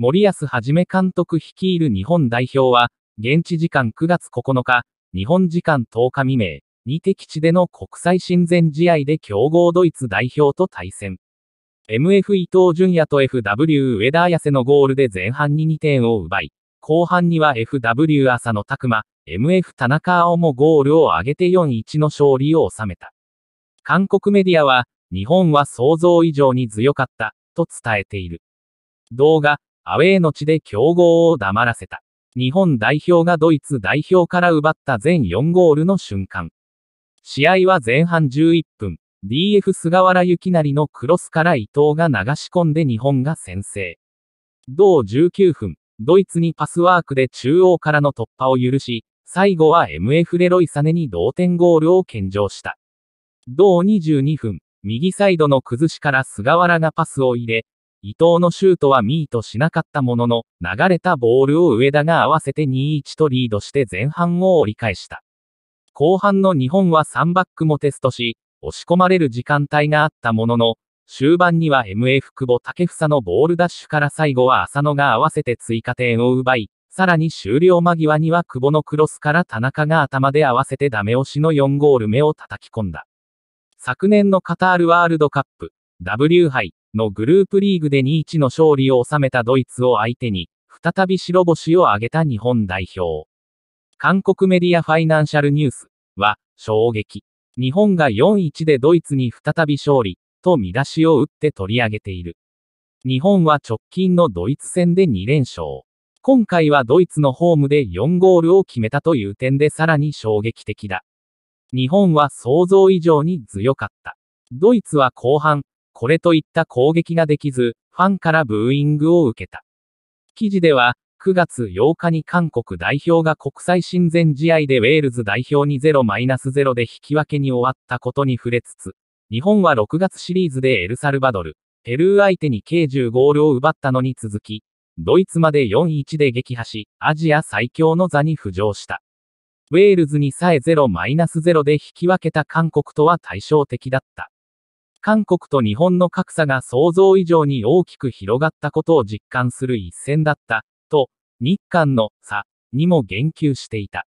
森保め監督率いる日本代表は、現地時間9月9日、日本時間10日未明、に敵地での国際親善試合で強豪ドイツ代表と対戦。MF 伊藤淳也と FW 上田綾瀬のゴールで前半に2点を奪い、後半には FW 浅野拓磨、MF 田中青もゴールを挙げて4-1の勝利を収めた。韓国メディアは、日本は想像以上に強かった、と伝えている。動画アウェーの地で強豪を黙らせた。日本代表がドイツ代表から奪った全4ゴールの瞬間。試合は前半11分、DF 菅原幸成のクロスから伊藤が流し込んで日本が先制。同19分、ドイツにパスワークで中央からの突破を許し、最後は MF レロイサネに同点ゴールを献上した。同22分、右サイドの崩しから菅原がパスを入れ、伊藤のシュートはミートしなかったものの、流れたボールを上田が合わせて2-1とリードして前半を折り返した。後半の日本は3バックもテストし、押し込まれる時間帯があったものの、終盤には MF 久保竹房のボールダッシュから最後は浅野が合わせて追加点を奪い、さらに終了間際には久保のクロスから田中が頭で合わせてダメ押しの4ゴール目を叩き込んだ。昨年のカタールワールドカップ、W 杯、のグループリーグで2-1の勝利を収めたドイツを相手に、再び白星を挙げた日本代表。韓国メディアファイナンシャルニュースは、衝撃。日本が4-1でドイツに再び勝利、と見出しを打って取り上げている。日本は直近のドイツ戦で2連勝。今回はドイツのホームで4ゴールを決めたという点でさらに衝撃的だ。日本は想像以上に強かった。ドイツは後半、これといった攻撃ができず、ファンからブーイングを受けた。記事では、9月8日に韓国代表が国際親善試合でウェールズ代表に0-0で引き分けに終わったことに触れつつ、日本は6月シリーズでエルサルバドル、ペルー相手に計10ゴールを奪ったのに続き、ドイツまで4-1で撃破し、アジア最強の座に浮上した。ウェールズにさえ0-0で引き分けた韓国とは対照的だった。韓国と日本の格差が想像以上に大きく広がったことを実感する一戦だった、と、日韓の差にも言及していた。